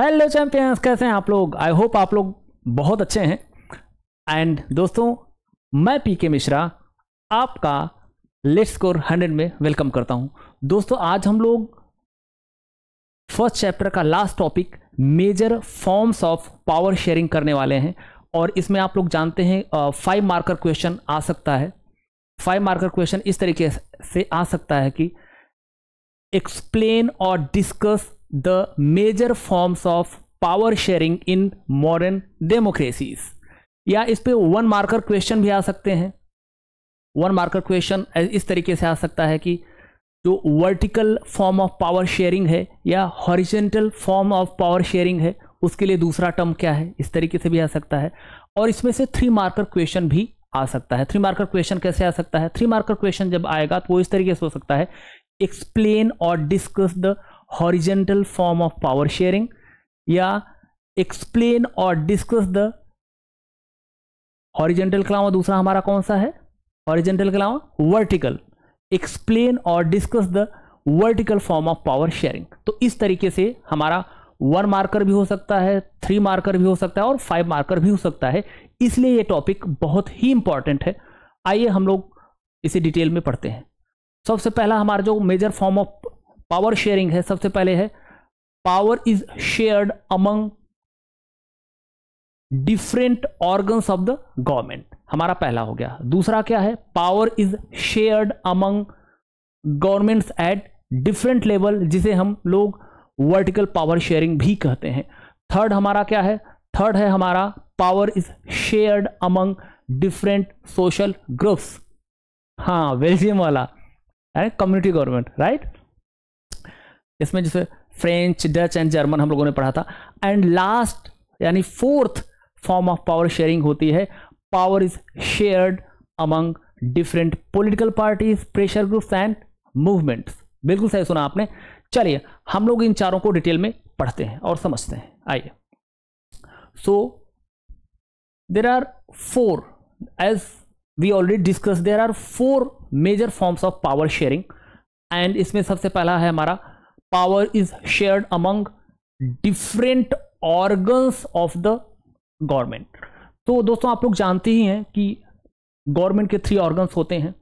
Hello champions कैसे हैं आप लोग आई होप आप लोग बहुत अच्छे हैं एंड दोस्तों मैं पी के मिश्रा आपका लेट स्कोर हंड्रेड में वेलकम करता हूं दोस्तों आज हम लोग फर्स्ट चैप्टर का last topic major forms of power sharing करने वाले हैं और इसमें आप लोग जानते हैं फाइव मार्कर क्वेश्चन आ सकता है फाइव मार्कर क्वेश्चन इस तरीके से आ सकता है कि एक्सप्लेन और discuss the major forms of power sharing in modern democracies या इस पे वन मार्कर क्वेश्चन भी आ सकते हैं वन मार्कर क्वेश्चन इस तरीके से आ सकता है कि जो vertical form of power sharing है या horizontal form of power sharing है उसके लिए दूसरा टर्म क्या है इस तरीके से भी आ सकता है और इसमें से थ्री मार्कर क्वेश्चन भी आ सकता है थ्री मार्कर क्वेश्चन कैसे आ सकता है थ्री मार्कर क्वेश्चन जब आएगा तो वो इस तरीके से हो सकता है एक्सप्लेन और discuss the horizontal form of power sharing या एक्सप्लेन और डिस्कस द हॉरिजेंटल कलावा दूसरा हमारा कौन सा है हॉरिजेंटल कलावा वर्टिकल एक्सप्लेन और discuss the vertical form of power sharing तो इस तरीके से हमारा वन मार्कर भी हो सकता है थ्री मार्कर भी हो सकता है और फाइव मार्कर भी हो सकता है इसलिए ये टॉपिक बहुत ही इंपॉर्टेंट है आइए हम लोग इसे डिटेल में पढ़ते हैं सबसे पहला हमारा जो major form of power sharing है सबसे पहले है power is shared among different organs of the government हमारा पहला हो गया दूसरा क्या है power is shared among governments at different level जिसे हम लोग वर्टिकल पावर शेयरिंग भी कहते हैं थर्ड हमारा क्या है थर्ड है हमारा power is shared among different social groups हाँ बेल्जियम वाला कम्युनिटी गवर्नमेंट राइट इसमें जैसे फ्रेंच डच एंड जर्मन हम लोगों ने पढ़ा था एंड लास्ट यानी fourth form of power sharing होती है power is shared among different political parties pressure groups and movements बिल्कुल सही सुना आपने चलिए हम लोग इन चारों को डिटेल में पढ़ते हैं और समझते हैं आइए so there are four as we already discuss there are four major forms of power sharing and इसमें सबसे पहला है हमारा power is shared among different organs of the government. तो दोस्तों आप लोग जानते ही हैं कि गवर्नमेंट के थ्री ऑर्गन्स होते हैं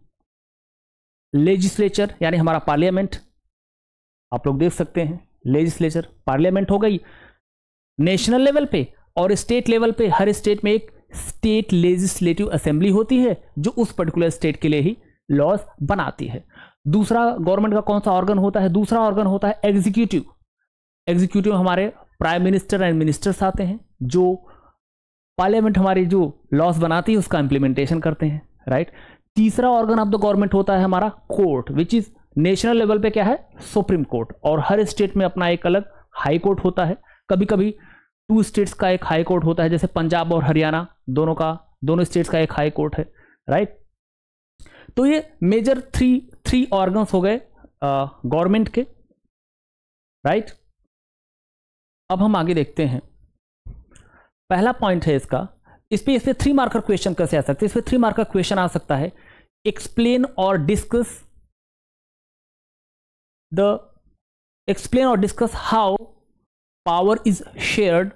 लेजिस्लेचर यानी हमारा पार्लियामेंट आप लोग देख सकते हैं लेजिस्लेचर पार्लियामेंट हो गई नेशनल लेवल पे और स्टेट लेवल पे हर स्टेट में एक स्टेट लेजिस्लेटिव असेंबली होती है जो उस पर्टिकुलर स्टेट के लिए ही लॉज बनाती है दूसरा गवर्नमेंट का कौन सा ऑर्गन होता है दूसरा ऑर्गन होता है एग्जीक्यूटिव एग्जीक्यूटिव हमारे प्राइम मिनिस्टर एंड मिनिस्टर्स आते हैं जो पार्लियामेंट हमारी जो लॉस बनाती है उसका इंप्लीमेंटेशन करते हैं राइट तीसरा ऑर्गन ऑफ द गवर्नमेंट होता है हमारा court which is national level पे क्या है सुप्रीम कोर्ट और हर स्टेट में अपना एक अलग हाई कोर्ट होता है कभी कभी टू स्टेट्स का एक हाई कोर्ट होता है जैसे पंजाब और हरियाणा दोनों का दोनों स्टेट्स का एक हाई कोर्ट है राइट तो ये मेजर थ्री थ्री ऑर्गन्स हो गए गवर्नमेंट के राइट अब हम आगे देखते हैं पहला पॉइंट है इसका इस पर इस पर थ्री मार्कर क्वेश्चन कैसे आ सकते हैं इस पर थ्री मार्कर क्वेश्चन आ सकता है एक्सप्लेन और डिस्कस द एक्सप्लेन और discuss how power is shared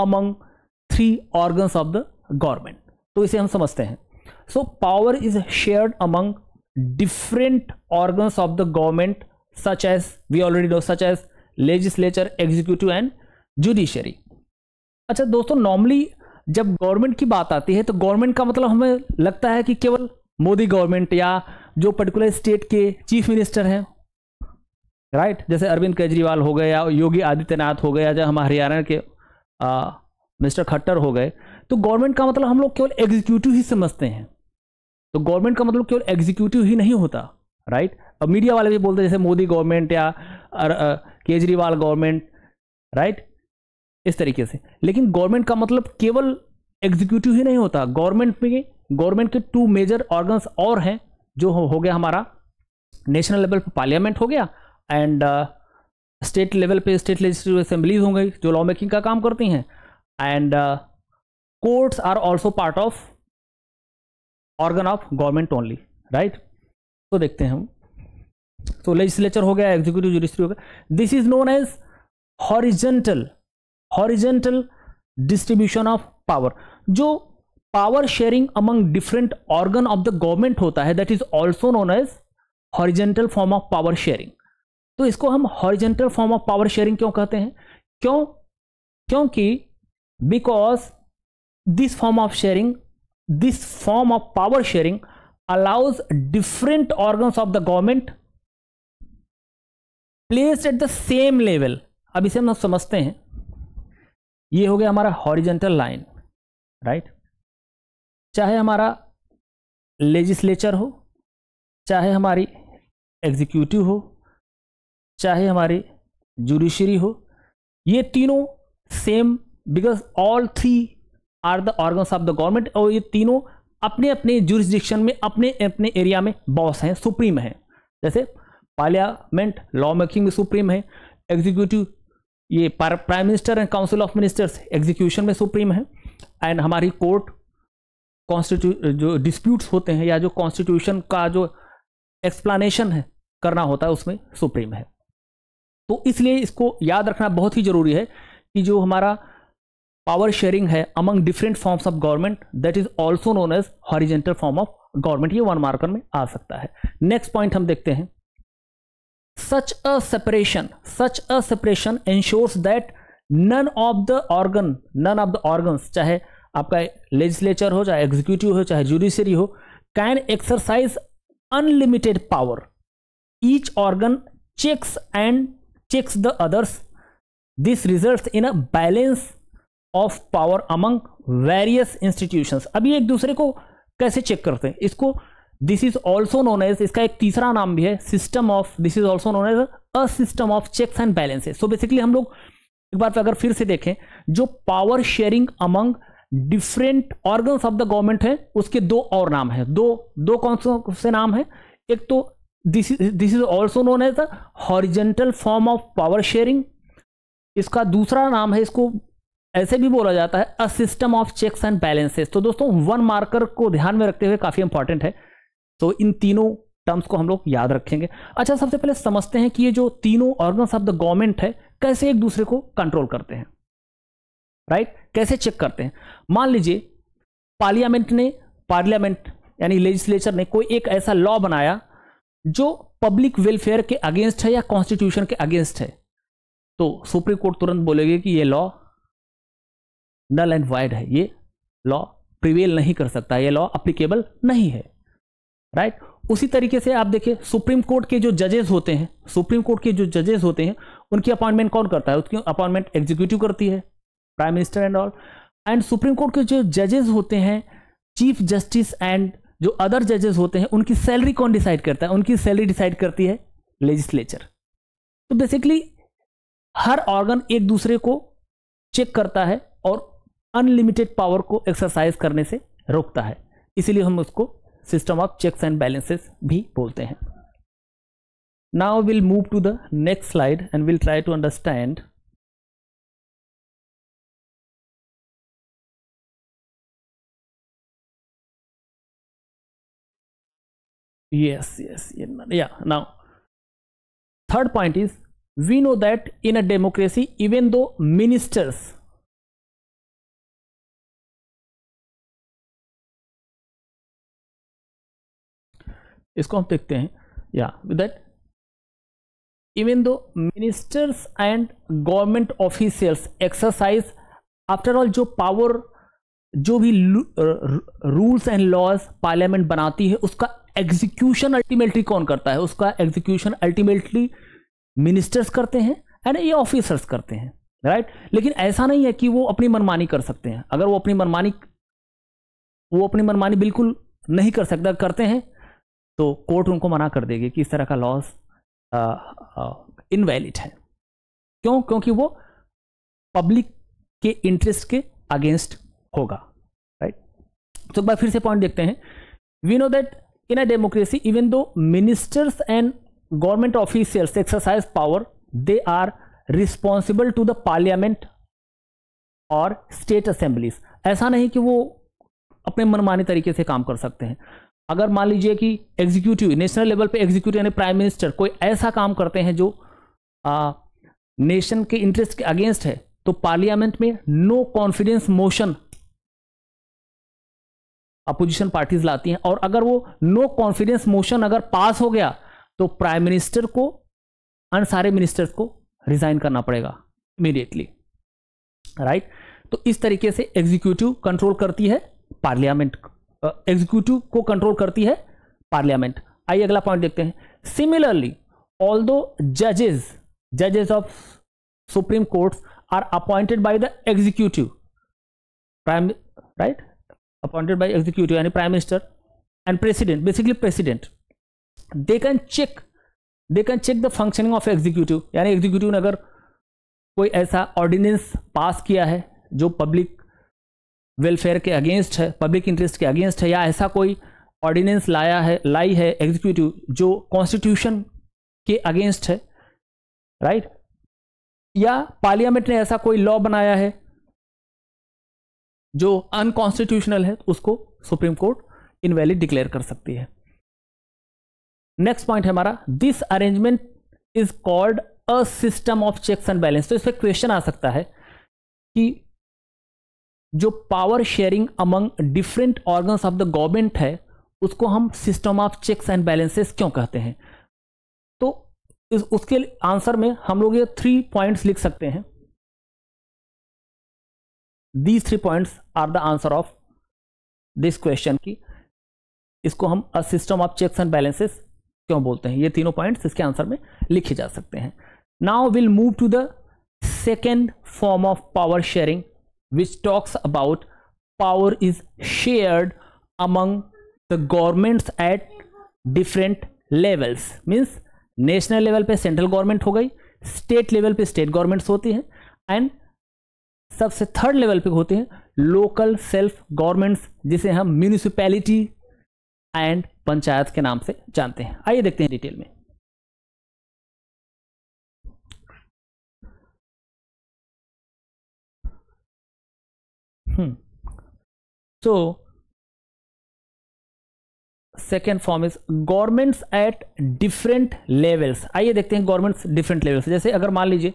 among three organs of the government तो इसे हम समझते हैं so power is shared among different organs of the government such as we already know such as legislature executive and judiciary अच्छा दोस्तों normally जब government की बात आती है तो गवर्नमेंट का मतलब हमें लगता है कि केवल मोदी गवर्नमेंट या जो पर्टिकुलर स्टेट के चीफ मिनिस्टर हैं राइट जैसे अरविंद केजरीवाल हो गए या योगी आदित्यनाथ हो गए या हमारे हरियाणा के मिस्टर खट्टर हो गए तो गवर्नमेंट का मतलब हम लोग केवल एग्जीक्यूटिव ही समझते हैं तो गवर्नमेंट का मतलब केवल एग्जीक्यूटिव ही नहीं होता राइट अब मीडिया वाले भी बोलते हैं जैसे मोदी गवर्नमेंट या केजरीवाल गवर्नमेंट राइट इस तरीके से लेकिन गवर्नमेंट का मतलब केवल एग्जीक्यूटिव ही नहीं होता गवर्नमेंट में गवर्नमेंट के टू मेजर ऑर्गन्स और हैं जो हो गया हमारा नेशनल लेवल पर पार्लियामेंट हो गया एंड स्टेट लेवल पे स्टेट लेजिस्लेटिव असेंबलीज हो गई जो लॉ मेकिंग का काम करती हैं and courts are also part of organ of government only right तो देखते हैं हम तो लेजिस्लेचर हो गया एग्जीक्यूटिव जुडिस्ट्री हो गया this is known as horizontal horizontal distribution of power जो power sharing among different organ of the government होता है that is also known as horizontal form of power sharing तो इसको हम horizontal form of power sharing क्यों कहते हैं क्यों क्योंकि because this form of sharing this form of power sharing allows different organs of the government placed at the same level ab ise hum samajhte hain ye ho gaya hamara horizontal line right chahe hamara legislature ho chahe hamari executive ho chahe hamari judiciary ho ye tino same because all three are the organs of the government और ये तीनों अपने अपने jurisdiction में अपने अपने area में boss हैं सुप्रीम हैं जैसे पार्लियामेंट लॉ मेकिंग में सुप्रीम है एग्जीक्यूटिव ये prime minister and council of ministers execution में सुप्रीम है एंड हमारी कोर्ट कॉन्स्टिट्यू जो डिस्प्यूट्स होते हैं या जो कॉन्स्टिट्यूशन का जो एक्सप्लानेशन है करना होता है उसमें सुप्रीम है तो इसलिए इसको याद रखना बहुत ही ज़रूरी है कि जो हमारा पावर शेयरिंग है among different forms of government that is also known as horizontal form of government ये वन मार्कर में आ सकता है नेक्स्ट पॉइंट हम देखते हैं such a separation such a separation ensures that none of the organ none of the organ चाहे आपका लेजिस्लेचर हो चाहे एग्जीक्यूटिव हो चाहे जुडिशरी हो can exercise unlimited power each organ checks and checks the others this result in a balance of power among various institutions अभी एक दूसरे को कैसे चेक करते हैं इसको this is also known as इसका एक तीसरा नाम भी है system of this is also known as a system of checks and balances so basically हम लोग एक बार अगर फिर से देखें जो power sharing among different organ of the government है उसके दो और नाम है दो दो कौन से नाम है एक तो this this is also known as the horizontal form of power sharing इसका दूसरा नाम है इसको ऐसे भी बोला जाता है a system of checks and balances तो दोस्तों वन मार्कर को ध्यान में रखते हुए काफ़ी इंपॉर्टेंट है तो इन तीनों टर्म्स को हम लोग याद रखेंगे अच्छा सबसे पहले समझते हैं कि ये जो तीनों ऑर्गन्स ऑफ द गवर्नमेंट है कैसे एक दूसरे को कंट्रोल करते हैं राइट right? कैसे चेक करते हैं मान लीजिए पार्लियामेंट ने पार्लियामेंट यानी लेजिस्लेचर ने कोई एक ऐसा लॉ बनाया जो पब्लिक वेलफेयर के अगेंस्ट है या कॉन्स्टिट्यूशन के अगेंस्ट है तो सुप्रीम कोर्ट तुरंत बोलेगी कि ये लॉ नल एंड वाइड है ये लॉ प्रिवेल नहीं कर सकता ये लॉ अप्लीकेबल नहीं है राइट right? उसी तरीके से आप देखिए सुप्रीम कोर्ट के जो जजेस होते हैं सुप्रीम कोर्ट के जो जजेस होते हैं उनकी अपॉइंटमेंट कौन करता है उसकी अपॉइंटमेंट एग्जीक्यूटिव करती है prime minister and all and supreme court के जो जजेस होते हैं चीफ जस्टिस एंड जो अदर जजेस होते हैं उनकी सैलरी कौन डिसाइड करता है उनकी सैलरी डिसाइड करती है लेजिस्लेचर तो बेसिकली हर ऑर्गन एक दूसरे को चेक करता है और अनलिमिटेड पावर को एक्सरसाइज करने से रोकता है इसीलिए हम उसको system of checks and balances भी बोलते हैं now will move to the next slide and will try to understand yes yes yeah now third point is we know that in a democracy even though ministers इसको हम देखते हैं या that even though ministers and government officials exercise after all जो power जो भी rules and laws parliament बनाती है उसका एग्जीक्यूशन अल्टीमेटली कौन करता है उसका एग्जीक्यूशन अल्टीमेटली मिनिस्टर्स करते हैं एंड ये ऑफिसर्स करते हैं राइट right? लेकिन ऐसा नहीं है कि वो अपनी मनमानी कर सकते हैं अगर वो अपनी मनमानी वो अपनी मनमानी बिल्कुल नहीं कर सकता करते हैं तो कोर्ट उनको मना कर देगी कि इस तरह का लॉस इनवैलिड है क्यों क्योंकि वो पब्लिक के इंटरेस्ट के अगेंस्ट होगा राइट तो एक बार फिर से पॉइंट देखते हैं we know that in a democracy even though ministers and government officials exercise power they are responsible to the parliament और स्टेट असेंबलीज ऐसा नहीं कि वो अपने मनमानी तरीके से काम कर सकते हैं अगर मान लीजिए कि एग्जीक्यूटिव नेशनल लेवल पे एग्जीक्यूटिव यानी प्राइम मिनिस्टर कोई ऐसा काम करते हैं जो आ, नेशन के इंटरेस्ट के अगेंस्ट है तो पार्लियामेंट में no confidence motion opposition parties लाती हैं और अगर वो नो कॉन्फिडेंस मोशन अगर पास हो गया तो प्राइम मिनिस्टर को अन सारे मिनिस्टर्स को रिजाइन करना पड़ेगा इमीडिएटली राइट right? तो इस तरीके से एग्जीक्यूटिव कंट्रोल करती है पार्लियामेंट एग्जीक्यूटिव को कंट्रोल करती है पार्लियामेंट आइए अगला पॉइंट देखते हैं सिमिलरली ऑल दो जजेस जजेस of supreme court are appointed by the executive prime right appointed by executive यानी prime minister and president basically president they can check they can check the functioning of executive यानी executive ने अगर कोई ऐसा ordinance पास किया है जो public welfare के अगेंस्ट है पब्लिक इंटरेस्ट के अगेंस्ट है या ऐसा कोई ऑर्डिनेंस लाया है लाई है एग्जीक्यूटिव जो कॉन्स्टिट्यूशन के अगेंस्ट है राइट right? या पार्लियामेंट ने ऐसा कोई लॉ बनाया है जो अनकॉन्स्टिट्यूशनल है उसको सुप्रीम कोर्ट इनवैलिड डिक्लेयर कर सकती है नेक्स्ट पॉइंट हमारा this arrangement is called a system of checks and balance तो इस पर क्वेश्चन आ सकता है कि जो power sharing among different organs of the government है उसको हम system of checks and balances क्यों कहते हैं तो इस उसके आंसर में हम लोग ये थ्री पॉइंट्स लिख सकते हैं these three points are the answer of this question की इसको हम a system of checks and balances क्यों बोलते हैं ये तीनों पॉइंट्स इसके आंसर में लिखे जा सकते हैं now will move to the second form of power sharing which talks about power is shared among the governments at different levels means national level पे सेंट्रल गवर्नमेंट हो गई स्टेट लेवल पे स्टेट गवर्नमेंट्स होती हैं and सबसे third level पे होते हैं लोकल सेल्फ गवर्नमेंट्स जिसे हम म्यूनिसिपैलिटी एंड पंचायत के नाम से जानते हैं आइए देखते हैं डिटेल में hmm. so second form is governments at different levels आइए देखते हैं गवर्नमेंट्स डिफरेंट लेवल्स जैसे अगर मान लीजिए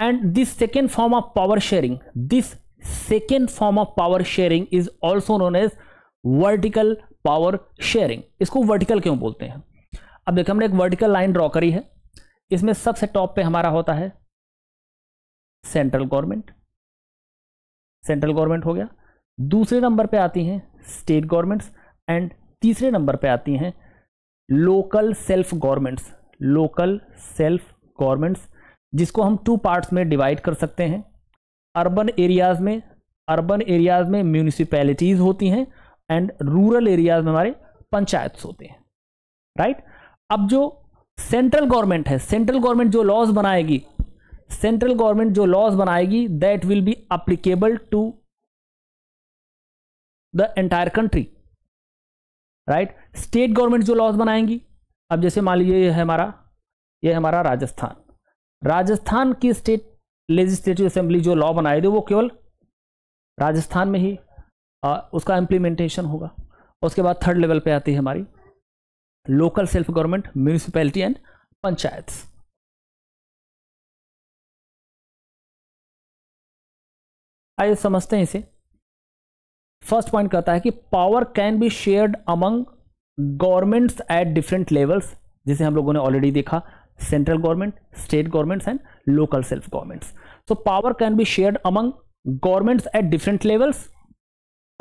and this second form of power sharing this second form of power sharing is also known as vertical power sharing इसको vertical क्यों बोलते हैं अब देखिए हमने एक वर्टिकल लाइन ड्रॉ करी है इसमें सबसे टॉप पे हमारा होता है सेंट्रल गवर्नमेंट सेंट्रल गवर्नमेंट हो गया दूसरे नंबर पे आती हैं स्टेट गवर्नमेंट्स एंड तीसरे नंबर पे आती हैं local self governments local self governments जिसको हम टू पार्ट्स में डिवाइड कर सकते हैं अर्बन एरियाज़ में अर्बन एरियाज़ में म्यूनिसिपैलिटीज़ होती हैं एंड रूरल एरियाज़ में हमारे पंचायत होते हैं राइट right? अब जो सेंट्रल गवर्नमेंट है सेंट्रल गवर्नमेंट जो लॉज बनाएगी सेंट्रल गवर्नमेंट जो लॉज बनाएगी that will be applicable to the entire country right state government जो लॉज बनाएंगी अब जैसे मान लीजिए ये हमारा ये हमारा राजस्थान राजस्थान की स्टेट लेजिस्लेटिव असेंबली जो लॉ बनाए थे वो केवल राजस्थान में ही आ, उसका इम्प्लीमेंटेशन होगा उसके बाद थर्ड लेवल पे आती है हमारी local self government municipality and panchayats आइए समझते हैं इसे फर्स्ट पॉइंट कहता है कि power can be shared among governments at different levels जिसे हम लोगों ने ऑलरेडी देखा central government state governments and local self governments so power can be shared among governments at different levels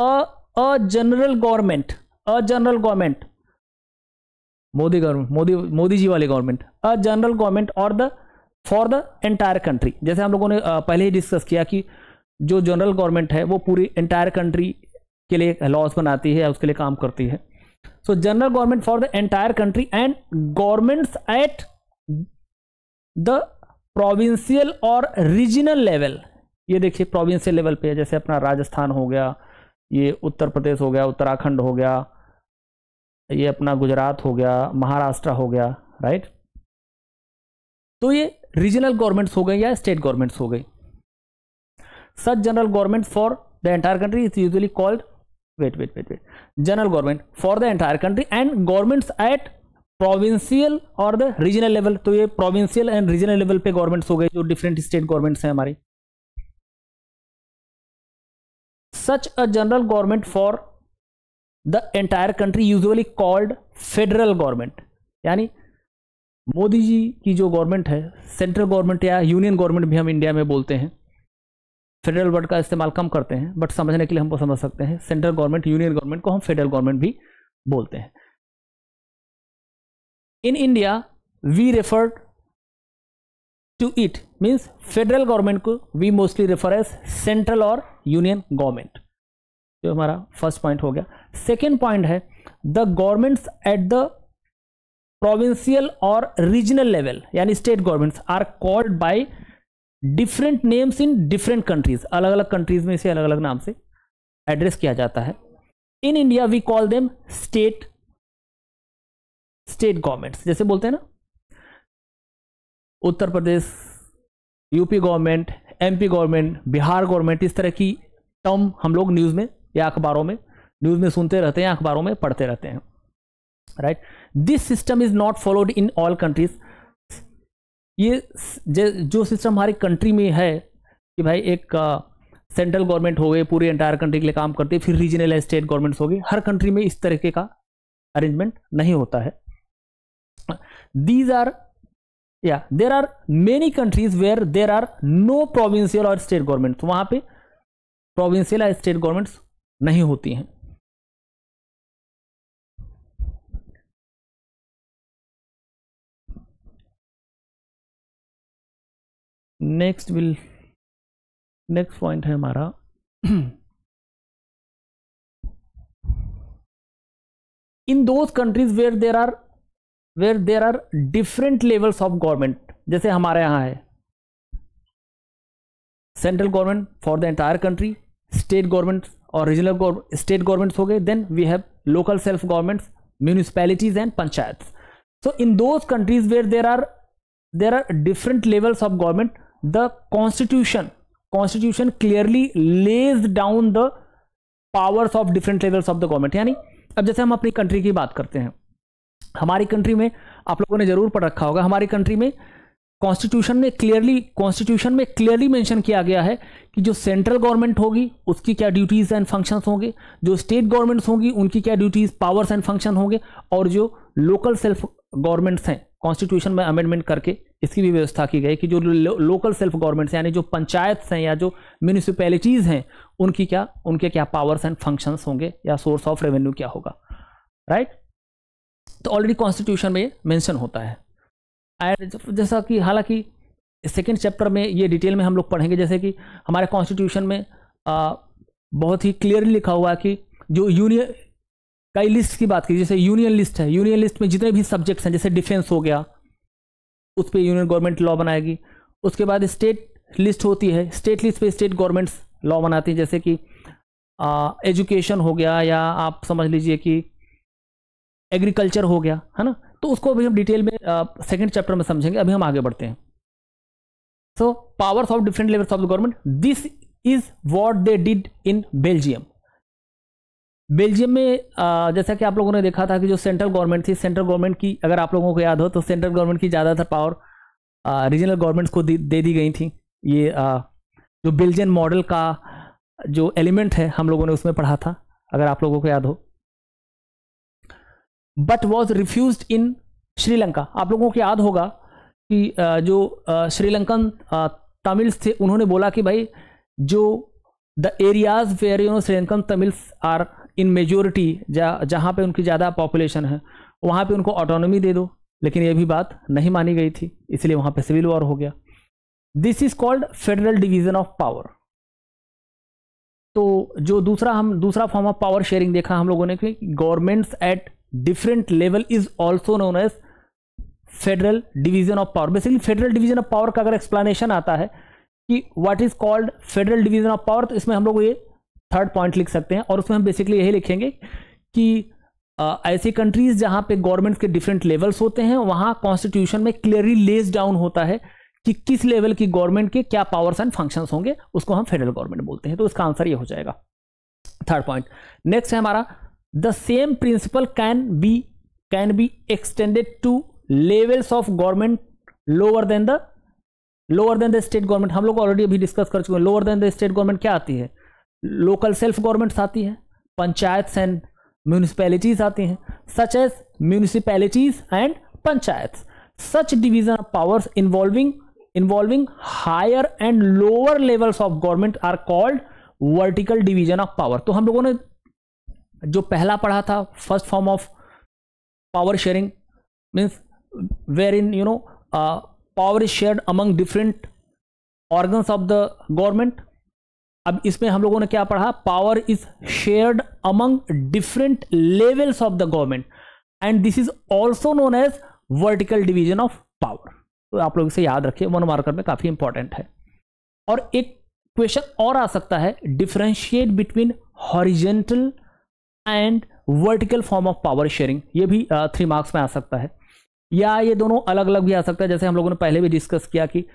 a general government a general government Modi government Modi Modi ji वाली government a general government और the for the entire country जैसे हम लोगों ने पहले ही discuss किया कि जो जनरल गवर्नमेंट है वो पूरी एंटायर कंट्री के लिए लॉज बनाती है उसके लिए काम करती है so general government for the entire country and governments at the provincial और रीजनल लेवल ये देखिए प्रोविंशियल लेवल पे जैसे अपना राजस्थान हो गया ये उत्तर प्रदेश हो गया उत्तराखंड हो गया ये अपना गुजरात हो गया महाराष्ट्र हो गया राइट तो ये रीजनल गवर्नमेंट्स हो गई या स्टेट गवर्नमेंट्स हो गई such general government for the entire country is usually called wait wait wait wait general government for the entire country and government at provincial और द रीजनल लेवल तो ये provincial and regional level पे governments हो गए जो different state governments हैं हमारी such a general government for the entire country usually called federal government यानी मोदी जी की जो गवर्नमेंट है सेंट्रल गवर्नमेंट या यूनियन गवर्नमेंट भी हम इंडिया में बोलते हैं फेडरल वर्ड का इस्तेमाल कम करते हैं बट समझने के लिए हमको समझ सकते हैं सेंट्रल गवर्नमेंट यूनियन गवर्नमेंट को हम फेडरल गवर्नमेंट भी बोलते हैं in India we refer to it means federal government को we mostly refer as central और यूनियन गवर्नमेंट जो हमारा फर्स्ट पॉइंट हो गया सेकेंड पॉइंट है the governments at the provincial और रीजनल लेवल यानी state governments are called by different names in different countries अलग अलग कंट्रीज में इसे अलग अलग नाम से एड्रेस किया जाता है in India we call them state state governments जैसे बोलते हैं ना Uttar Pradesh UP government MP government Bihar government इस तरह की टर्म हम लोग न्यूज़ में या अखबारों में न्यूज़ में सुनते रहते हैं अखबारों में पढ़ते रहते हैं right this system is not followed in all countries ये जो सिस्टम हमारे कंट्री में है कि भाई एक सेंट्रल गवर्नमेंट हो गए पूरी एंटायर कंट्री के लिए काम करते फिर रीजनल स्टेट गवर्नमेंट्स हो गए हर कंट्री में इस तरीके का अरेंजमेंट नहीं होता है दीज आर या there are many countries where there are no provincial और स्टेट गवर्नमेंट्स वहाँ पे प्रोविंशियल और स्टेट गवर्नमेंट्स नहीं होती हैं नेक्स्ट विल नेक्स्ट पॉइंट है हमारा in those countries where there are where there are different levels of government जैसे हमारे यहां है central government for the entire country state government और रीजनल स्टेट गवर्नमेंट्स हो गए then we have local self governments municipalities and panchayat so in those countries where there are there are different levels of government the constitution constitution clearly lays down the powers of different levels of the government यानी अब जैसे हम अपनी country की बात करते हैं हमारी कंट्री में आप लोगों ने जरूर पढ़ रखा होगा हमारी कंट्री में कॉन्स्टिट्यूशन में क्लियरली कॉन्स्टिट्यूशन में क्लियरली मेंशन किया गया है कि जो सेंट्रल गवर्नमेंट होगी उसकी क्या ड्यूटीज़ एंड फंक्शंस होंगे जो स्टेट गवर्नमेंट्स होंगी उनकी क्या ड्यूटीज़ पावर्स एंड फंक्शन होंगे और जो लोकल सेल्फ गवर्नमेंट्स हैं कॉन्स्टिट्यूशन में अमेंडमेंट करके इसकी भी व्यवस्था की गई कि जो लो, लोकल सेल्फ गवर्नमेंट्स यानी जो पंचायत हैं या जो म्यूनिसिपैलिटीज़ हैं उनकी क्या उनके क्या पावर्स एंड फंक्शंस होंगे या सोर्स ऑफ रेवेन्यू क्या होगा राइट तो ऑलरेडी कॉन्स्टिट्यूशन में मेंशन होता है एंड जैसा कि हालांकि सेकेंड चैप्टर में ये डिटेल में हम लोग पढ़ेंगे जैसे कि हमारे कॉन्स्टिट्यूशन में आ, बहुत ही क्लियरली लिखा हुआ है कि जो यूनियन कई लिस्ट की बात करिए जैसे यूनियन लिस्ट है यूनियन लिस्ट में जितने भी सब्जेक्ट्स हैं जैसे डिफेंस हो गया उस पर यूनियन गवर्नमेंट लॉ बनाएगी उसके बाद स्टेट लिस्ट होती है स्टेट लिस्ट पे स्टेट गवर्नमेंट्स लॉ बनाती हैं जैसे कि एजुकेशन हो गया या आप समझ लीजिए कि एग्रीकल्चर हो गया है ना तो उसको अभी हम डिटेल में सेकेंड चैप्टर में समझेंगे अभी हम आगे बढ़ते हैं so powers of different levels of the government this is what they did in Belgium Belgium में जैसा कि आप लोगों ने देखा था कि जो सेंट्रल गवर्नमेंट थी सेंट्रल गवर्नमेंट की अगर आप लोगों को याद हो तो सेंट्रल गवर्नमेंट की ज़्यादातर पावर रीजनल गवर्नमेंट्स को दे दी गई थी ये जो बेल्जियन मॉडल का जो एलिमेंट है हम लोगों ने उसमें पढ़ा था अगर आप लोगों को याद हो but was refuse in Sri Lanka आप लोगों को याद होगा कि जो श्रीलंकन तमिल्स थे उन्होंने बोला कि भाई जो the areas where you know Sri Lankan Tamils are in majority जा, जहाँ पे उनकी ज़्यादा पॉपुलेशन है वहाँ पे उनको ऑटोनॉमी दे दो लेकिन ये भी बात नहीं मानी गई थी इसलिए वहाँ पे सिविल वॉर हो गया this is called federal division of power तो जो दूसरा हम दूसरा फॉर्म ऑफ पावर शेयरिंग देखा हम लोगों ने कि governments at different level is also known as federal division of power basically federal division of power का अगर एक्सप्लेनेशन आता है कि what is called federal division of power तो इसमें हम लोग ये थर्ड पॉइंट लिख सकते हैं और उसमें हम बेसिकली यही लिखेंगे कि ऐसी कंट्रीज जहां पे गवर्नमेंट्स के डिफरेंट लेवल्स होते हैं वहां कॉन्स्टिट्यूशन में क्लियरली लेस डाउन होता है कि किस लेवल की गवर्नमेंट के क्या पावर्स एंड फंक्शंस होंगे उसको हम फेडरल गवर्नमेंट बोलते हैं तो इसका आंसर ये हो जाएगा थर्ड पॉइंट नेक्स्ट है हमारा the same principle can be can be extended to levels of government lower than the lower than the state government हम लोग ऑलरेडी अभी डिस्कस कर चुके हैं lower than the state government क्या आती है लोकल सेल्फ गवर्नमेंट्स आती हैं पंचायत एंड म्यूनिसपैलिटीज़ आती हैं such as municipalities and panchayat such division of powers involving involving higher and lower levels of government are called vertical division of power तो हम लोगों ने जो पहला पढ़ा था first form of power sharing means where in you know power is shared among different organs of the government अब इसमें हम लोगों ने क्या पढ़ा power is shared among different levels of the government and this is also known as vertical division of power तो आप लोग इसे याद रखिए वन मार्कर में काफी इंपॉर्टेंट है और एक क्वेश्चन और आ सकता है differentiate between horizontal and vertical form of power sharing ये भी थ्री uh, मार्क्स में आ सकता है या ये दोनों अलग अलग भी आ सकता है जैसे हम लोगों ने पहले भी डिस्कस किया कि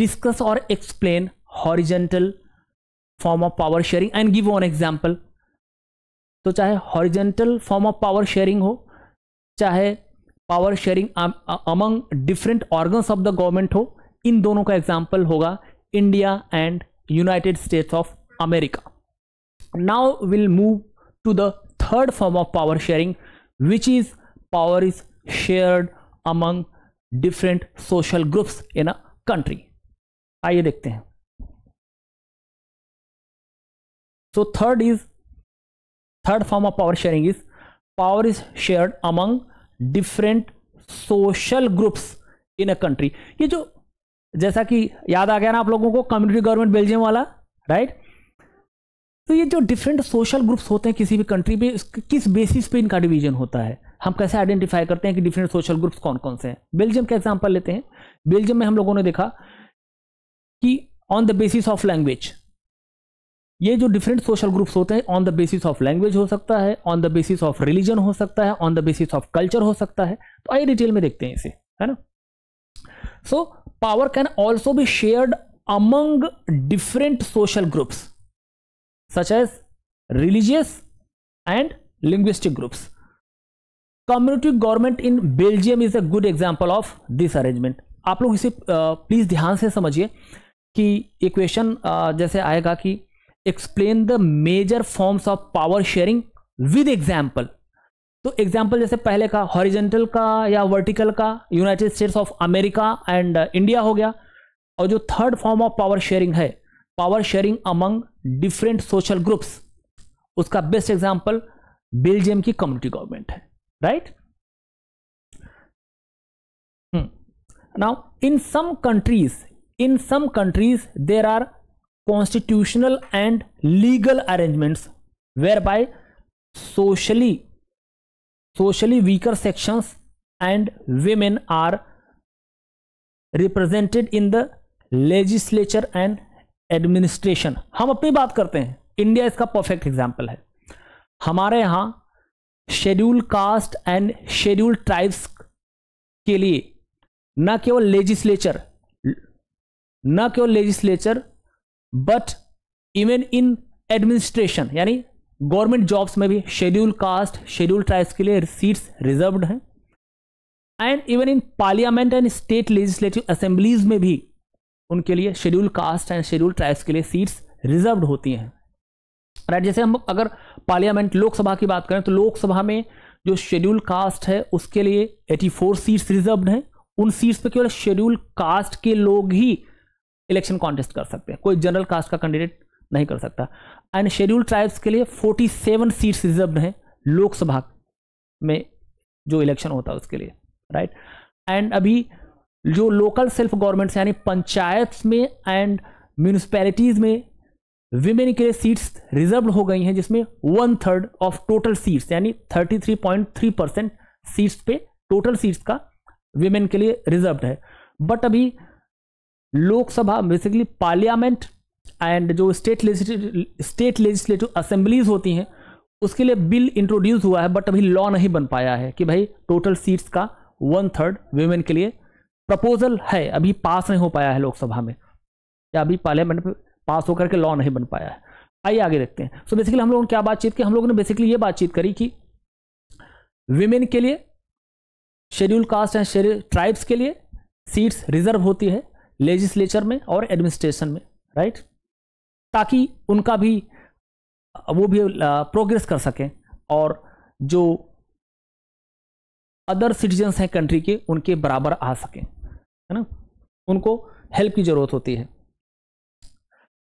डिस्कस और explain horizontal form of power sharing and give an example तो चाहे horizontal form of power sharing हो चाहे power sharing among different organs of the government हो इन दोनों का एग्जाम्पल होगा India and United States of America now will move to the third form of power sharing which is power is shared among different social groups in a country आइए देखते हैं so third is third form of power sharing is power is shared among different social groups in a country ये जो जैसा कि याद आ गया ना आप लोगों को कम्युनिटी गवर्नमेंट बेल्जियम वाला राइट तो ये जो डिफरेंट सोशल ग्रुप्स होते हैं किसी भी कंट्री में किस बेसिस पे इनका डिवीजन होता है हम कैसे आइडेंटिफाई करते हैं कि डिफरेंट सोशल ग्रुप्स कौन कौन से हैं बेल्जियम का एग्जांपल लेते हैं बेल्जियम में हम लोगों ने देखा कि on the basis of language ये जो डिफरेंट सोशल ग्रुप्स होते हैं on the basis of language हो सकता है on the basis of religion हो सकता है on the basis of culture हो सकता है तो आइए डिटेल में देखते हैं इसे है ना so power can also be shared among different social groups such as religious and linguistic groups community government in Belgium is a good example of this arrangement आप लोग इसे प्लीज़ ध्यान से समझिए कि ये क्वेश्चन जैसे आएगा कि explain the major forms of power sharing with example तो एग्जाम्पल जैसे पहले का हॉरिजेंटल का या वर्टिकल का United States of America and India हो गया और जो third form of power sharing है power sharing among different social groups उसका बेस्ट एग्जाम्पल बेल्जियम की कम्युनिटी गवर्नमेंट है right now in some countries in some countries there are and legal legal whereby socially socially weaker sections and women are represented in the legislature and administration हम अपनी बात करते हैं India इसका perfect example है हमारे यहां schedule caste and schedule tribes के लिए न केवल लेजिस्लेचर न केवल legislature but even in administration यानी गवर्नमेंट जॉब्स में भी शेड्यूल कास्ट शेड्यूल ट्राइब्स के लिए सीट्स रिजर्व हैं and even in parliament and state legislative assemblies में भी उनके लिए schedule caste and schedule tribes के लिए सीट्स रिजर्व होती हैं राइट जैसे हम अगर पार्लियामेंट लोकसभा की बात करें तो लोकसभा में जो शेड्यूल कास्ट है उसके लिए 84 सीट्स रिजर्व हैं उन सीट्स पर केवल शेड्यूल कास्ट के लोग ही इलेक्शन कॉन्टेस्ट कर सकते हैं कोई जनरल कास्ट का कैंडिडेट नहीं कर सकता एंड शेड्यूल ट्राइब्स के लिए 47 सीट्स रिजर्व हैं लोकसभा में जो इलेक्शन होता है उसके लिए राइट एंड अभी जो लोकल सेल्फ गवर्नमेंट्स यानी पंचायत में एंड म्यूनिसपैलिटीज में विमेन के लिए सीट्स रिजर्व हो गई हैं जिसमें one third of total seats यानी 33.3 परसेंट सीट्स पे टोटल सीट्स का विमेन के लिए रिजर्व है बट अभी लोकसभा बेसिकली पार्लियामेंट एंड जो स्टेट स्टेट लेजिस्लेटिव असेंबलीज होती हैं उसके लिए बिल इंट्रोड्यूस हुआ है बट अभी लॉ नहीं बन पाया है कि भाई टोटल सीट्स का वन थर्ड वेमेन के लिए प्रपोजल है अभी पास नहीं हो पाया है लोकसभा में या अभी पार्लियामेंट में पास होकर के लॉ नहीं बन पाया है आइए आगे देखते हैं सो so बेसिकली हम लोगों ने क्या बातचीत की हम लोगों ने बेसिकली ये बातचीत करी कि वीमेन के लिए शेड्यूल कास्ट एंड ट्राइब्स के लिए सीट्स रिजर्व होती है लेजिस्लेचर में और एडमिनिस्ट्रेशन में राइट ताकि उनका भी वो भी प्रोग्रेस कर सकें और जो अदर सिटीजन्स हैं कंट्री के उनके बराबर आ सकें है ना उनको हेल्प की ज़रूरत होती है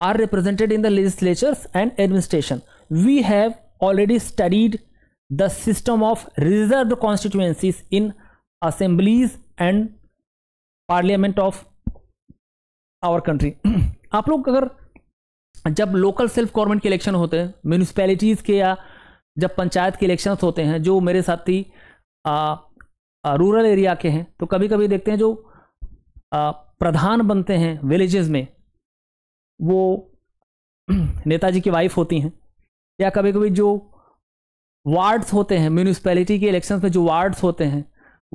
are represented in the legislatures and administration we have already studied the system of reserve constituencies in assemblies and parliament of our country आप लोग अगर जब लोकल सेल्फ गवर्नमेंट के इलेक्शन होते हैं म्यूनिसपैलिटीज़ के या जब पंचायत के इलेक्शन होते हैं जो मेरे साथी रूरल एरिया के हैं तो कभी कभी देखते हैं जो आ, प्रधान बनते हैं विलेजेस में वो नेताजी की वाइफ होती हैं या कभी कभी जो वार्ड्स होते हैं म्यूनिसपैलिटी के इलेक्शंस में जो वार्ड्स होते हैं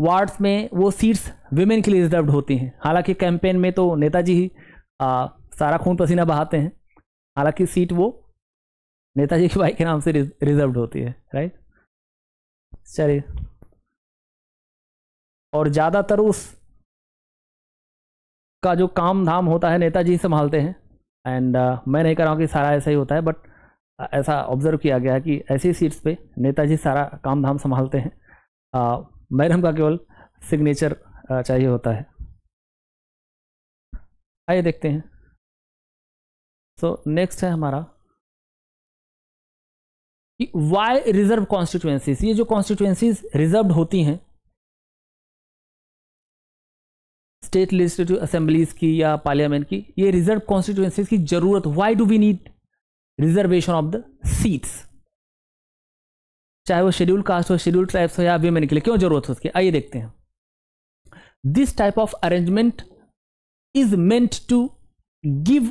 वार्ड्स में वो सीट्स विमेन के लिए रिजर्व होती हैं हालांकि कैंपेन में तो नेताजी ही आ, सारा खून पसीना बहाते हैं हालांकि सीट वो नेताजी के भाई के नाम से रिजर्व होती है राइट चलिए और ज़्यादातर उस का जो काम धाम होता है नेताजी संभालते हैं एंड uh, मैं नहीं कर रहा हूँ कि सारा ऐसा ही होता है बट ऐसा ऑब्जर्व किया गया है कि ऐसी सीट्स पे नेताजी सारा काम धाम संभालते हैं uh, मैडम का केवल सिग्नेचर चाहिए होता है आइए देखते हैं सो so, नेक्स्ट है हमारा कि वाई रिजर्व कॉन्स्टिट्यूएंसीज ये जो कॉन्स्टिट्यूएंसीज रिजर्व होती हैं स्टेट लेजिस्लेटिव असेंबलीज की या पार्लियामेंट की ये रिजर्व कॉन्स्टिट्यूएंसीज की जरूरत why do we need reservation of the seats चाहे वो शेड्यूल कास्ट हो शेड्यूल ट्राइब्स हो या वीमेन के लिए क्यों जरूरत हो उसकी आइए देखते हैं this type of arrangement is meant to give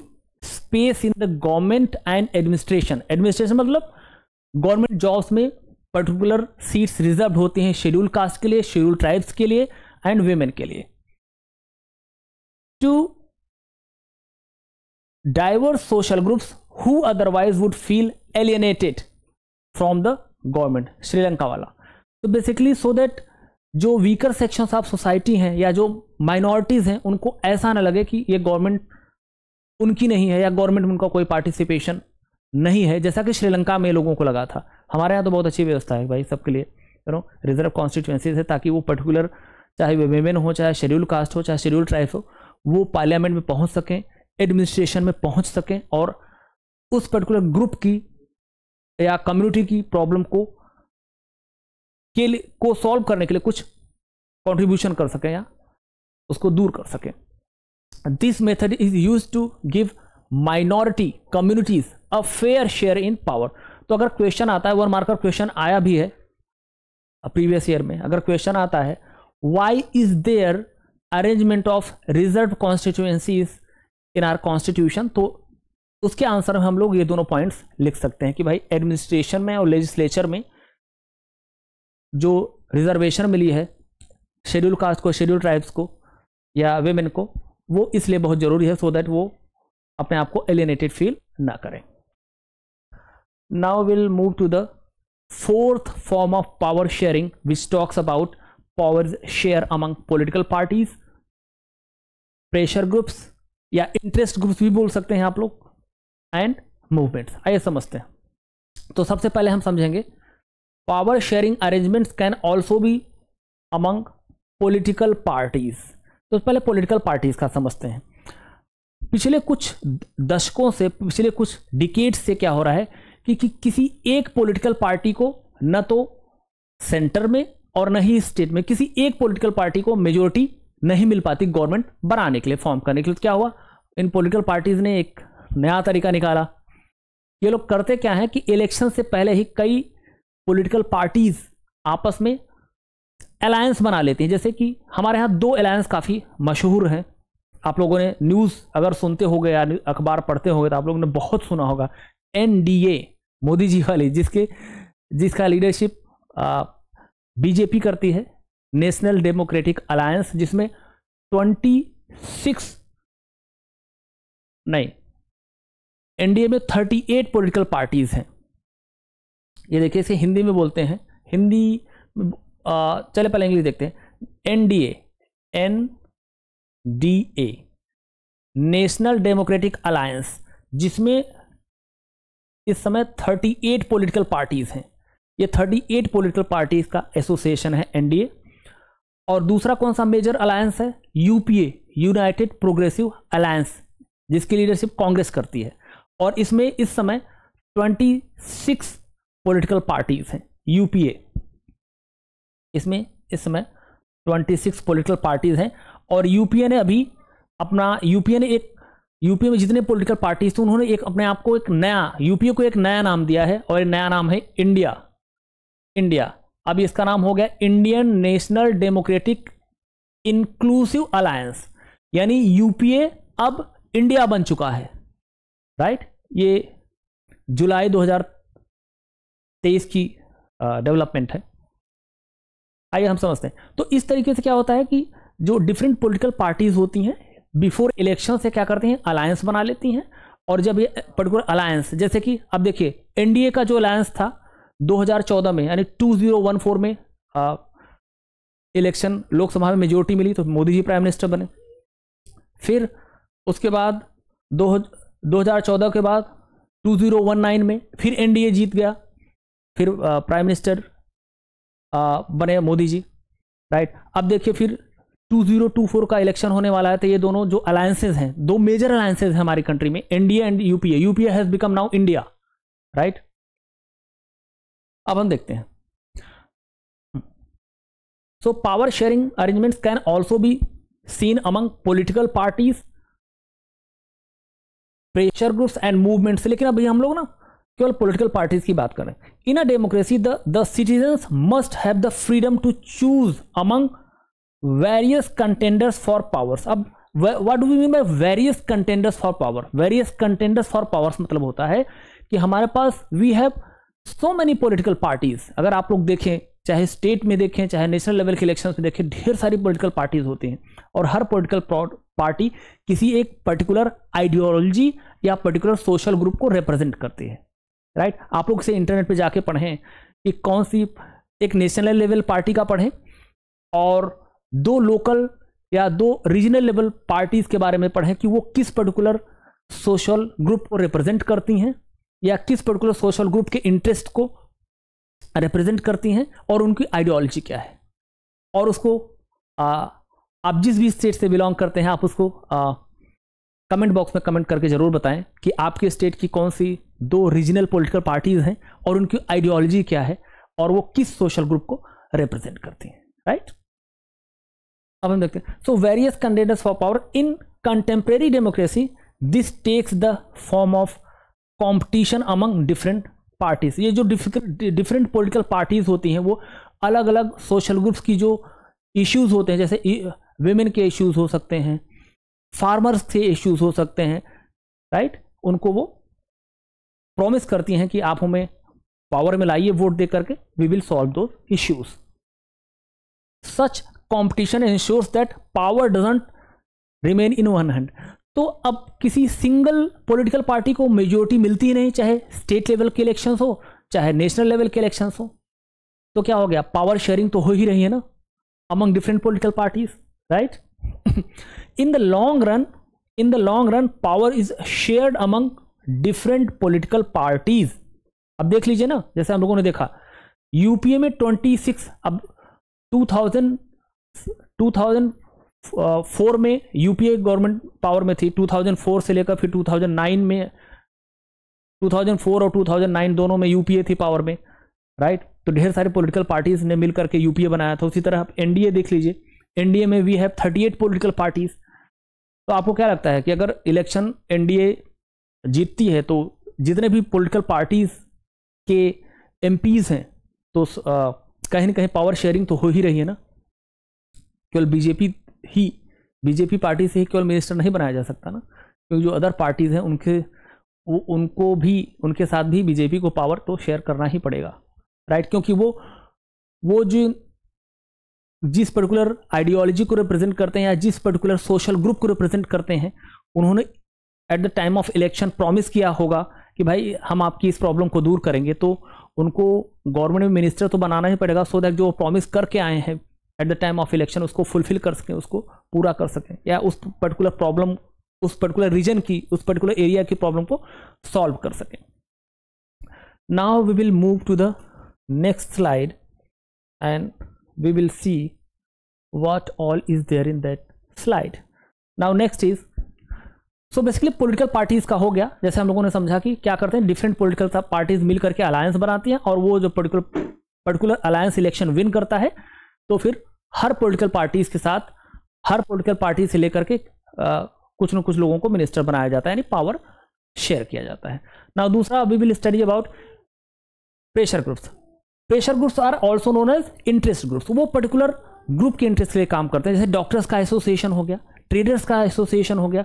space in the government and administration administration मतलब गवर्नमेंट जॉब्स में पर्टिकुलर सीट्स रिजर्व होती हैं शेड्यूल कास्ट के लिए शेड्यूल ट्राइब्स के लिए एंड वेमेन के लिए to diverse social groups who otherwise would feel alienated from the government Sri Lanka वाला तो बेसिकली सो दैट जो वीकर सेक्शंस ऑफ सोसाइटी हैं या जो माइनॉरिटीज़ हैं उनको ऐसा ना लगे कि ये गवर्नमेंट उनकी नहीं है या गवर्नमेंट में उनका कोई पार्टिसिपेशन नहीं है जैसा कि श्रीलंका में लोगों को लगा था हमारे यहाँ तो बहुत अच्छी व्यवस्था है भाई सबके लिए यू नो रिजर्व कॉन्स्टिट्यूंसीज है ताकि वो पर्टिकुलर चाहे वे वेमेन हो चाहे शेड्यूल कास्ट हो चाहे शेड्यूल ट्राइब्स हो वो पार्लियामेंट में पहुँच सकें एडमिनिस्ट्रेशन में पहुँच सकें और उस पर्टिकुलर ग्रुप की या कम्युनिटी की प्रॉब्लम को के लिए को सॉल्व करने के लिए कुछ कंट्रीब्यूशन कर सकें या उसको दूर कर सकें this method is use to give minority communities a fair share in power तो अगर क्वेश्चन आता है वन मार्कर क्वेश्चन आया भी है प्रीवियस ईयर में अगर क्वेश्चन आता है why is there arrangement of reserve constituencies in our constitution तो उसके आंसर में हम लोग ये दोनों पॉइंट्स लिख सकते हैं कि भाई एडमिनिस्ट्रेशन में और लेजिस्लेचर में जो रिजर्वेशन मिली है शेड्यूल कास्ट को शेड्यूल ट्राइब्स को या वेमेन को वो इसलिए बहुत ज़रूरी है सो so दैट वो अपने आप को एलिनेटेड फील ना करें now will move to the fourth form of power sharing which talks about power share among political parties pressure groups या इंटरेस्ट ग्रुप्स भी बोल सकते हैं आप लोग एंड मूवमेंट्स आइए समझते हैं तो सबसे पहले हम समझेंगे power sharing arrangements can also be among political parties तो पहले पॉलिटिकल पार्टीज का समझते हैं पिछले कुछ दशकों से पिछले कुछ डिकेट से क्या हो रहा है कि, कि किसी एक पॉलिटिकल पार्टी को न तो सेंटर में और न ही स्टेट में किसी एक पॉलिटिकल पार्टी को मेजोरिटी नहीं मिल पाती गवर्नमेंट बनाने के लिए फॉर्म करने के लिए तो क्या हुआ इन पॉलिटिकल पार्टीज ने एक नया तरीका निकाला ये लोग करते क्या है कि इलेक्शन से पहले ही कई पॉलिटिकल पार्टीज आपस में अलायंस बना लेती हैं जैसे कि हमारे यहाँ दो अलायंस काफ़ी मशहूर हैं आप लोगों ने न्यूज़ अगर सुनते हो या अखबार पढ़ते होंगे तो आप लोगों ने बहुत सुना होगा एन मोदी जी वाली जिसके जिसका लीडरशिप बीजेपी करती है नेशनल डेमोक्रेटिक अलायंस जिसमें ट्वेंटी सिक्स नहीं एनडीए में 38 पॉलिटिकल पार्टीज़ हैं ये देखिए इसे हिंदी में बोलते हैं हिंदी चले पहले इंग्लिश देखते हैं NDA N D A national democratic alliance जिसमें इस समय 38 पॉलिटिकल पार्टीज़ हैं ये 38 पॉलिटिकल पार्टीज़ का एसोसिएशन है एनडीए और दूसरा कौन सा मेजर अलायंस है यूपीए यूनाइटेड प्रोग्रेसिव अलायंस जिसकी लीडरशिप कांग्रेस करती है और इसमें इस समय 26 पॉलिटिकल पार्टीज हैं यूपीए इसमें इस समय 26 पॉलिटिकल पार्टीज हैं और यूपीए ने अभी अपना यूपीए ने एक यूपीए में जितने पॉलिटिकल पार्टीज थे उन्होंने एक अपने आप को एक नया यूपीए को एक नया नाम दिया है और नया नाम है इंडिया इंडिया अभी इसका नाम हो गया Indian national democratic inclusive alliance यानी यूपीए अब इंडिया बन चुका है राइट ये जुलाई 2023 की डेवलपमेंट है आइए हम समझते हैं तो इस तरीके से क्या होता है कि जो डिफरेंट पॉलिटिकल पार्टीज होती हैं बिफोर इलेक्शन से क्या करती हैं अलायंस बना लेती हैं और जब ये पर्टिकुलर अलायंस जैसे कि अब देखिए एनडीए का जो अलायंस था 2014 में यानी 2014 में इलेक्शन लोकसभा में मेजोरिटी मिली तो मोदी जी प्राइम मिनिस्टर बने फिर उसके बाद दो 2014 के बाद 2019 में फिर एनडीए जीत गया फिर प्राइम मिनिस्टर बने मोदी जी राइट अब देखिए फिर 2024 का इलेक्शन होने वाला है तो ये दोनों जो अलायंसेज हैं दो मेजर अलायंसेज हैं हमारी कंट्री में NDA and UPA UPA has become now India right अब हम देखते हैं so power sharing arrangements can also be seen among political parties pressure groups and movements लेकिन अभी हम लोग ना केवल पॉलिटिकल पार्टीज की बात करें in a democracy the citizens must have the freedom to choose among various contenders for powers अब what do we mean by various contenders for power various contenders for powers मतलब होता है कि हमारे पास we have so many political parties अगर आप लोग देखें चाहे स्टेट में देखें चाहे नेशनल लेवल के इलेक्शन में देखें ढेर सारी पोलिटिकल पार्टीज होती हैं और हर पोलिटिकल पार्टी किसी एक पर्टिकुलर आइडियोलॉजी या पर्टिकुलर सोशल ग्रुप को रिप्रेजेंट करती है राइट आप लोग से इंटरनेट पे जाके पढ़ें कि कौन सी एक नेशनल लेवल पार्टी का पढ़ें और दो लोकल या दो रीजनल लेवल पार्टीज़ के बारे में पढ़ें कि वो किस पर्टिकुलर सोशल ग्रुप को रिप्रेजेंट करती हैं या किस पर्टिकुलर सोशल ग्रुप के इंटरेस्ट को रिप्रेजेंट करती हैं और उनकी आइडियोलॉजी क्या है और उसको आ, आप जिस भी स्टेट से बिलोंग करते हैं आप उसको कमेंट बॉक्स में कमेंट करके ज़रूर बताएं कि आपके स्टेट की कौन सी दो रीजनल पॉलिटिकल पार्टीज़ हैं और उनकी आइडियोलॉजी क्या है और वो किस सोशल ग्रुप को रिप्रेजेंट करती हैं राइट अब हम देखते हैं so various candidates for power in contemporary democracy this takes the form of competition among different parties ये जो डिफरेंट पोलिटिकल पार्टीज होती हैं वो अलग अलग सोशल ग्रुप्स की जो इश्यूज होते हैं जैसे वेमेन के इश्यूज़ हो सकते हैं फार्मर्स के इश्यूज़ हो सकते हैं राइट उनको वो प्रॉमिस करती हैं कि आप हमें पावर में लाइए वोट दे करके we will solve two issues such competition ensures that power doesn't remain in one hand तो अब किसी सिंगल पॉलिटिकल पार्टी को मेजोरिटी मिलती नहीं चाहे स्टेट लेवल के इलेक्शन हो चाहे नेशनल लेवल के इलेक्शन हो तो क्या हो गया पावर शेयरिंग तो हो ही रही है ना among different political parties right in the long run in the long run power is shared among different political parties अब देख लीजिए ना जैसे हम लोगों ने देखा यूपीए में 26 अब 2000 2004 में यूपीए गवर्नमेंट पावर में थी 2004 से लेकर फिर 2009 में 2004 और 2009 दोनों में यूपीए थी पावर में राइट तो ढेर सारे पॉलिटिकल पार्टीज ने मिल करके यूपीए बनाया था उसी तरह आप एनडीए देख लीजिए एनडीए में we have thirty eight political parties तो आपको क्या लगता है कि अगर इलेक्शन एनडीए जीतती है तो जितने भी पोलिटिकल पार्टीज के एम हैं तो कहीं ना कहीं पावर शेयरिंग तो हो ही रही है ना केवल बीजेपी ही बीजेपी पार्टी से ही केवल मिनिस्टर नहीं बनाया जा सकता ना क्योंकि जो अदर पार्टीज़ हैं उनके वो उनको भी उनके साथ भी बीजेपी को पावर तो शेयर करना ही पड़ेगा राइट क्योंकि वो वो जो जिस पर्टिकुलर आइडियोलॉजी को रिप्रेजेंट करते हैं या जिस पर्टिकुलर सोशल ग्रुप को रिप्रेजेंट करते हैं उन्होंने at the time of election promise किया होगा कि भाई हम आपकी इस प्रॉब्लम को दूर करेंगे तो उनको गवर्नमेंट में मिनिस्टर तो बनाना ही पड़ेगा सो दैट जो प्रॉमिस करके आए हैं at the time of election उसको फुलफिल कर सकें उसको पूरा कर सकें या उस पर्टिकुलर प्रॉब्लम उस पर्टिकुलर रीजन की उस पर्टिकुलर एरिया की प्रॉब्लम को सॉल्व कर सकें now we will move to the next slide and we will see what all is there in that slide now next is so basically political parties का हो गया जैसे हम लोगों ने समझा कि क्या करते हैं डिफरेंट पोलिटिकल पार्टीज मिल करके अलायंस बनाती हैं और वो जो particular particular alliance election win करता है तो फिर हर पोलिटिकल पार्टीज के साथ हर पोलिटिकल पार्टी से लेकर के आ, कुछ न कुछ लोगों को मिनिस्टर बनाया जाता है यानी पावर शेयर किया जाता है ना दूसरा we will study about pressure groups pressure groups are also known as interest groups वो पर्टिकुलर ग्रुप के इंटरेस्ट के लिए काम करते हैं जैसे डॉक्टर्स का एसोसिएशन हो गया ट्रेडर्स का एसोसिएशन हो गया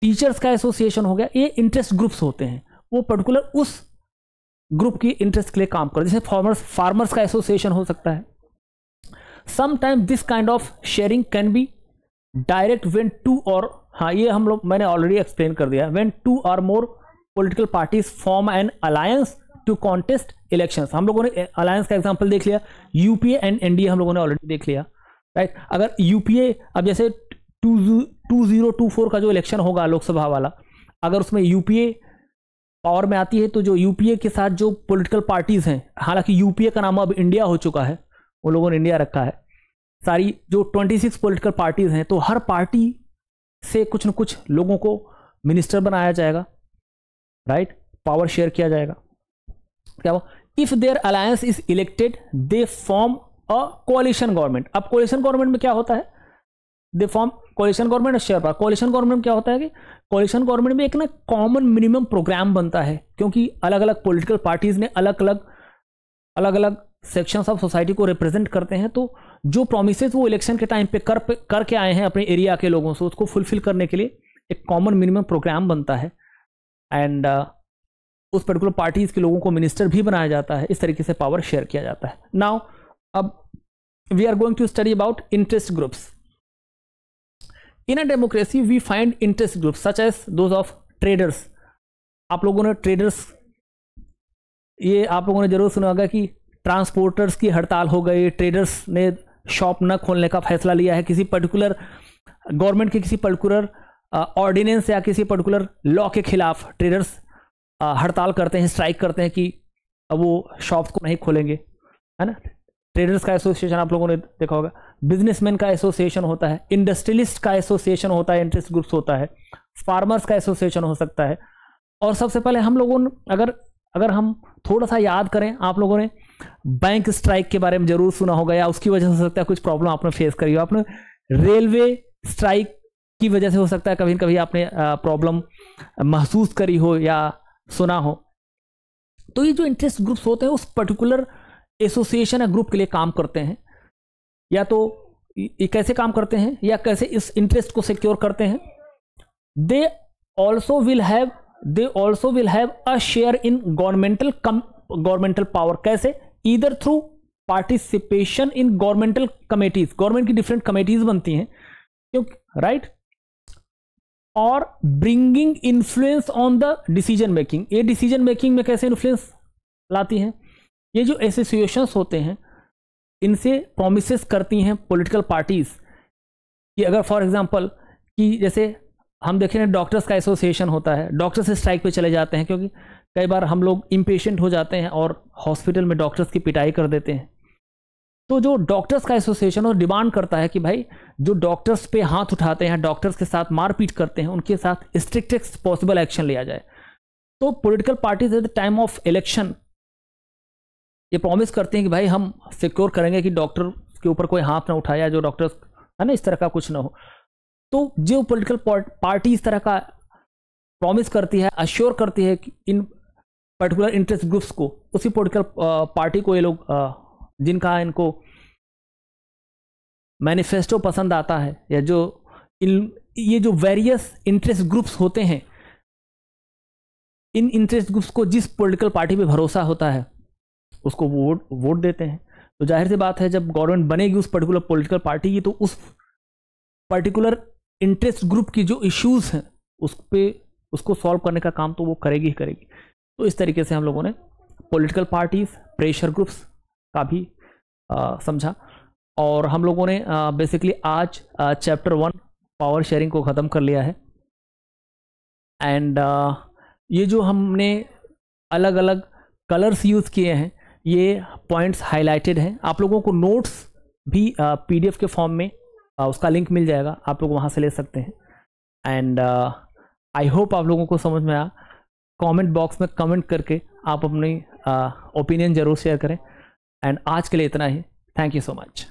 टीचर्स का एसोसिएशन हो गया ये इंटरेस्ट ग्रुप्स होते हैं वो पर्टिकुलर उस ग्रुप की इंटरेस्ट के लिए काम करते हैं जैसे फार्मर्स फार्मर्स का एसोसिएशन हो सकता है sometime this kind of sharing can be direct when two or हाँ ये हम लोग मैंने ऑलरेडी एक्सप्लेन कर दिया when two or more political parties form an alliance to contest elections हम लोगों ने अलायंस का एग्जांपल देख लिया यूपीए एंड एनडीए हम लोगों ने ऑलरेडी देख लिया राइट अगर यूपीए अब जैसे two two zero two four का जो इलेक्शन होगा लोकसभा वाला अगर उसमें यूपीए पावर में आती है तो जो यूपीए के साथ जो पॉलिटिकल पार्टीज़ हैं हालांकि यूपीए का नाम अब इंडिया हो चुका है उन लोगों ने इंडिया रखा है सारी जो ट्वेंटी सिक्स पोलिटिकल पार्टीज़ हैं तो हर पार्टी से कुछ न कुछ लोगों को मिनिस्टर बनाया जाएगा राइट पावर शेयर किया जाएगा क्या हुआ if their alliance is elected they form a coalition government अब कोलिशन गवर्नमेंट में क्या होता है they form coalition government share पर कोलिशन गवर्नमेंट में क्या होता है कि कोलिशन गवर्नमेंट में एक ना कॉमन मिनिमम प्रोग्राम बनता है क्योंकि अलग अलग पोलिटिकल पार्टीज ने अलग अलग अलग अलग सेक्शन ऑफ सोसाइटी को रिप्रेजेंट करते हैं तो जो प्रोमिस वो इलेक्शन के टाइम पे कर करके आए हैं अपने एरिया के लोगों से उसको फुलफिल करने के लिए एक कॉमन मिनिमम प्रोग्राम बनता है एंड uh, उस पर्टिकुलर पार्टीज के लोगों को मिनिस्टर भी बनाया जाता है इस तरीके से पावर शेयर किया जाता है नाउ अब we are going to study about interest groups in a democracy we find interest group such as those of traders आप लोगों ने ट्रेडर्स ये आप लोगों ने जरूर सुना होगा कि ट्रांसपोर्टर्स की हड़ताल हो गई ट्रेडर्स ने शॉप न खोलने का फैसला लिया है किसी पर्टिकुलर गवर्नमेंट के किसी पर्टिकुलर ऑर्डिनेंस uh, या किसी पर्टिकुलर लॉ के खिलाफ ट्रेडर्स हड़ताल करते हैं स्ट्राइक करते हैं कि अब वो शॉप्स को नहीं खोलेंगे है ना ट्रेडर्स का एसोसिएशन आप लोगों ने देखा होगा बिजनेसमैन का एसोसिएशन होता है इंडस्ट्रियलिस्ट का एसोसिएशन होता है इंटरेस्ट ग्रुप्स होता है फार्मर्स का एसोसिएशन हो सकता है और सबसे पहले हम लोगों ने अगर अगर हम थोड़ा सा याद करें आप लोगों ने बैंक स्ट्राइक के बारे में जरूर सुना होगा या उसकी वजह से हो सकता है कुछ प्रॉब्लम आपने फेस करी हो आपने रेलवे स्ट्राइक की वजह से हो सकता है कभी कभी आपने प्रॉब्लम महसूस करी हो या सुना हो तो ये जो इंटरेस्ट ग्रुप्स होते हैं उस पर्टिकुलर एसोसिएशन या ग्रुप के लिए काम करते हैं या तो ये कैसे काम करते हैं या कैसे इस इंटरेस्ट को सिक्योर करते हैं they also will have they also will have a share in governmental cum governmental power कैसे either through participation in governmental committees government की डिफरेंट कमेटीज बनती हैं क्योंकि राइट और bringing influence on the decision making ये decision making में कैसे influence लाती हैं ये जो एसोसिएशंस होते हैं इनसे प्रोमिस करती हैं पॉलिटिकल पार्टीज़ कि अगर फॉर एग्जांपल कि जैसे हम देखें डॉक्टर्स का एसोसिएशन होता है डॉक्टर्स स्ट्राइक पे चले जाते हैं क्योंकि कई बार हम लोग इम्पेशेंट हो जाते हैं और हॉस्पिटल में डॉक्टर्स की पिटाई कर देते हैं तो जो डॉक्टर्स का एसोसिएशन और डिमांड करता है कि भाई जो डॉक्टर्स पे हाथ उठाते हैं डॉक्टर्स के साथ मारपीट करते हैं उनके साथ स्ट्रिक्टेस्ट पॉसिबल एक्शन लिया जाए तो political parties at the time of election ये प्रॉमिस करते हैं कि भाई हम सिक्योर करेंगे कि डॉक्टर के ऊपर कोई हाथ ना उठाया जो डॉक्टर्स है ना इस तरह का कुछ ना हो तो जो पोलिटिकल पार्टी इस तरह का प्रॉमिस करती है अश्योर करती है कि इन पर्टिकुलर इंटरेस्ट ग्रुप्स को उसी पोलिटिकल पार्टी को ये लोग जिनका इनको मैनिफेस्टो पसंद आता है या जो इन ये जो वेरियस इंटरेस्ट ग्रुप्स होते हैं इन इंटरेस्ट ग्रुप्स को जिस पॉलिटिकल पार्टी पे भरोसा होता है उसको वोट वोट देते हैं तो जाहिर सी बात है जब गवर्नमेंट बनेगी उस पर्टिकुलर पॉलिटिकल पार्टी की तो उस पर्टिकुलर इंटरेस्ट ग्रुप की जो इश्यूज़ हैं उस पर उसको सॉल्व करने का काम तो वो करेगी ही करेगी तो इस तरीके से हम लोगों ने पॉलिटिकल पार्टीज़ प्रेशर ग्रुप्स का भी समझा और हम लोगों ने बेसिकली आज चैप्टर वन पावर शेयरिंग को ख़त्म कर लिया है एंड ये जो हमने अलग अलग कलर्स यूज़ किए हैं ये पॉइंट्स हाईलाइटेड हैं आप लोगों को नोट्स भी पीडीएफ के फॉर्म में उसका लिंक मिल जाएगा आप लोग वहाँ से ले सकते हैं एंड आई होप आप लोगों को समझ में आया कमेंट बॉक्स में कमेंट करके आप अपनी ओपिनियन ज़रूर शेयर करें एंड आज के लिए इतना ही थैंक यू सो मच